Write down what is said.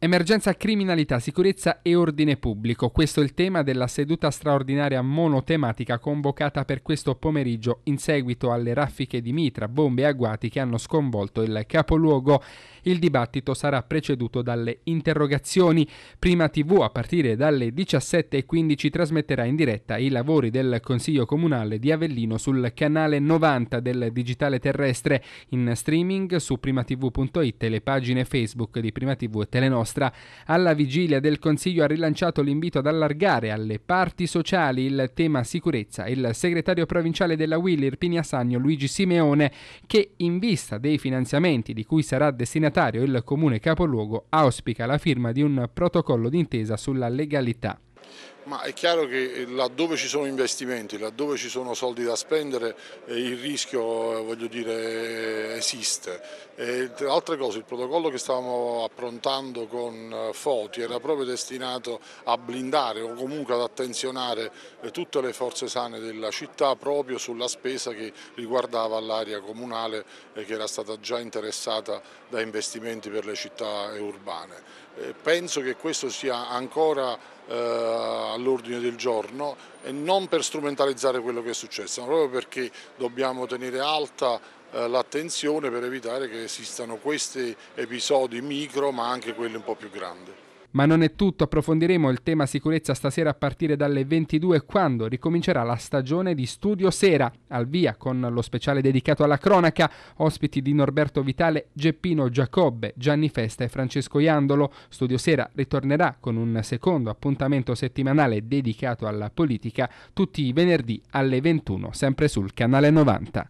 Emergenza criminalità, sicurezza e ordine pubblico. Questo è il tema della seduta straordinaria monotematica convocata per questo pomeriggio in seguito alle raffiche di mitra, bombe e agguati che hanno sconvolto il capoluogo. Il dibattito sarà preceduto dalle interrogazioni. Prima TV a partire dalle 17.15 trasmetterà in diretta i lavori del Consiglio Comunale di Avellino sul canale 90 del digitale terrestre in streaming su primatv.it e le pagine Facebook di Prima TV e Telenostra nostra. Alla vigilia del Consiglio ha rilanciato l'invito ad allargare alle parti sociali il tema sicurezza. Il segretario provinciale della Will, Irpini Assagno, Luigi Simeone, che in vista dei finanziamenti di cui sarà destinatario il comune capoluogo, auspica la firma di un protocollo d'intesa sulla legalità. Ma è chiaro che eh, laddove ci sono investimenti, laddove ci sono soldi da spendere, eh, il rischio eh, dire, esiste. E, tra altre cose il protocollo che stavamo approntando con Foti era proprio destinato a blindare o comunque ad attenzionare tutte le forze sane della città proprio sulla spesa che riguardava l'area comunale che era stata già interessata da investimenti per le città urbane. Penso che questo sia ancora eh, all'ordine del giorno e non per strumentalizzare quello che è successo, ma proprio perché dobbiamo tenere alta eh, l'attenzione per evitare che esistano questi episodi micro ma anche quelli un po' più grandi. Ma non è tutto, approfondiremo il tema sicurezza stasera a partire dalle 22 quando ricomincerà la stagione di Studio Sera, al via con lo speciale dedicato alla cronaca, ospiti di Norberto Vitale, Geppino Giacobbe, Gianni Festa e Francesco Iandolo. Studio Sera ritornerà con un secondo appuntamento settimanale dedicato alla politica tutti i venerdì alle 21, sempre sul canale 90.